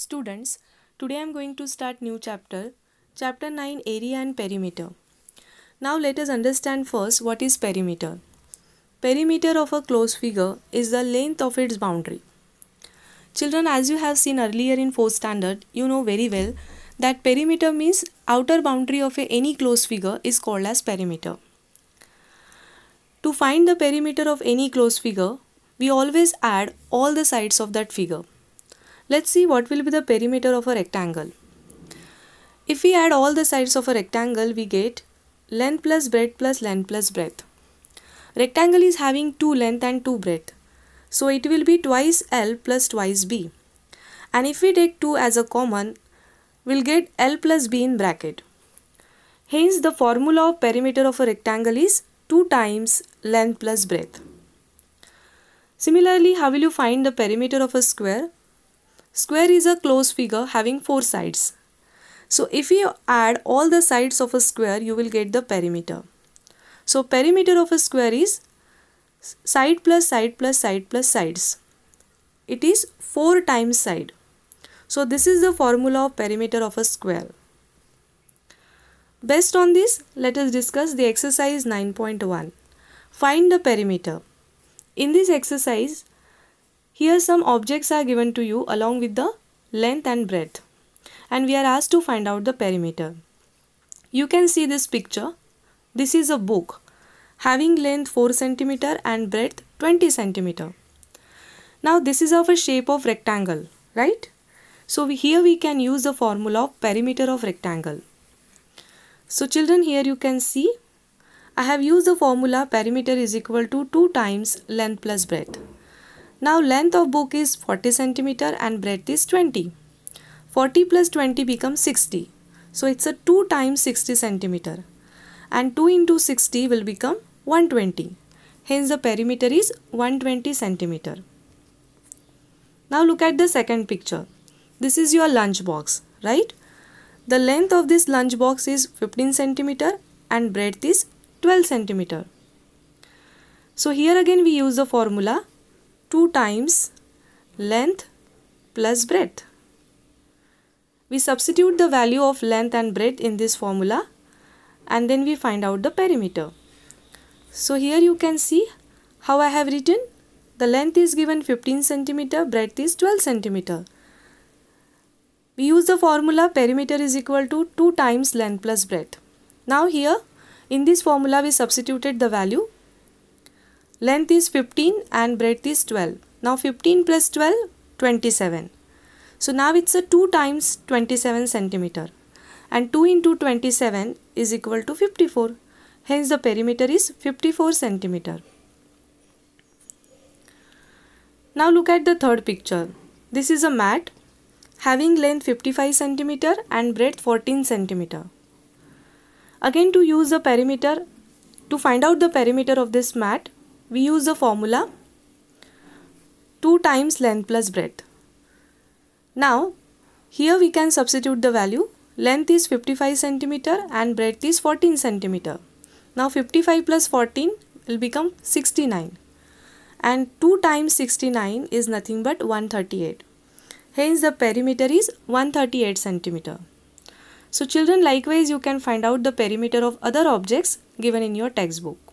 Students, today I am going to start new chapter, chapter 9 area and perimeter. Now let us understand first what is perimeter. Perimeter of a closed figure is the length of its boundary. Children as you have seen earlier in 4th standard, you know very well that perimeter means outer boundary of any closed figure is called as perimeter. To find the perimeter of any closed figure, we always add all the sides of that figure. Let's see what will be the perimeter of a rectangle. If we add all the sides of a rectangle, we get length plus breadth plus length plus breadth. Rectangle is having 2 length and 2 breadth. So it will be twice L plus twice B. And if we take 2 as a common, we'll get L plus B in bracket. Hence the formula of perimeter of a rectangle is 2 times length plus breadth. Similarly, how will you find the perimeter of a square? Square is a closed figure having four sides. So if you add all the sides of a square, you will get the perimeter. So perimeter of a square is side plus side plus side plus sides. It is 4 times side. So this is the formula of perimeter of a square. Based on this, let us discuss the exercise 9.1. Find the perimeter. In this exercise, here some objects are given to you along with the length and breadth and we are asked to find out the perimeter. You can see this picture. This is a book having length 4 cm and breadth 20 cm. Now this is of a shape of rectangle, right? So we, here we can use the formula of perimeter of rectangle. So children here you can see I have used the formula perimeter is equal to 2 times length plus breadth. Now length of book is 40 centimeter and breadth is 20. 40 plus 20 becomes 60. So it's a 2 times 60 centimeter. And 2 into 60 will become 120. Hence the perimeter is 120 centimeter. Now look at the second picture. This is your lunch box, right? The length of this lunch box is 15 centimeter and breadth is 12 centimeter. So here again we use the formula 2 times length plus breadth. We substitute the value of length and breadth in this formula and then we find out the perimeter. So here you can see how I have written the length is given 15 cm, breadth is 12 cm. We use the formula perimeter is equal to 2 times length plus breadth. Now here in this formula we substituted the value Length is 15 and breadth is 12. Now 15 plus 12, 27. So now it's a 2 times 27 centimeter. And 2 into 27 is equal to 54. Hence the perimeter is 54 centimeter. Now look at the third picture. This is a mat having length 55 centimeter and breadth 14 centimeter. Again to use the perimeter, to find out the perimeter of this mat, we use the formula 2 times length plus breadth. Now here we can substitute the value length is 55 centimeter and breadth is 14 centimeter. Now 55 plus 14 will become 69 and 2 times 69 is nothing but 138. Hence the perimeter is 138 centimeter. So children likewise you can find out the perimeter of other objects given in your textbook.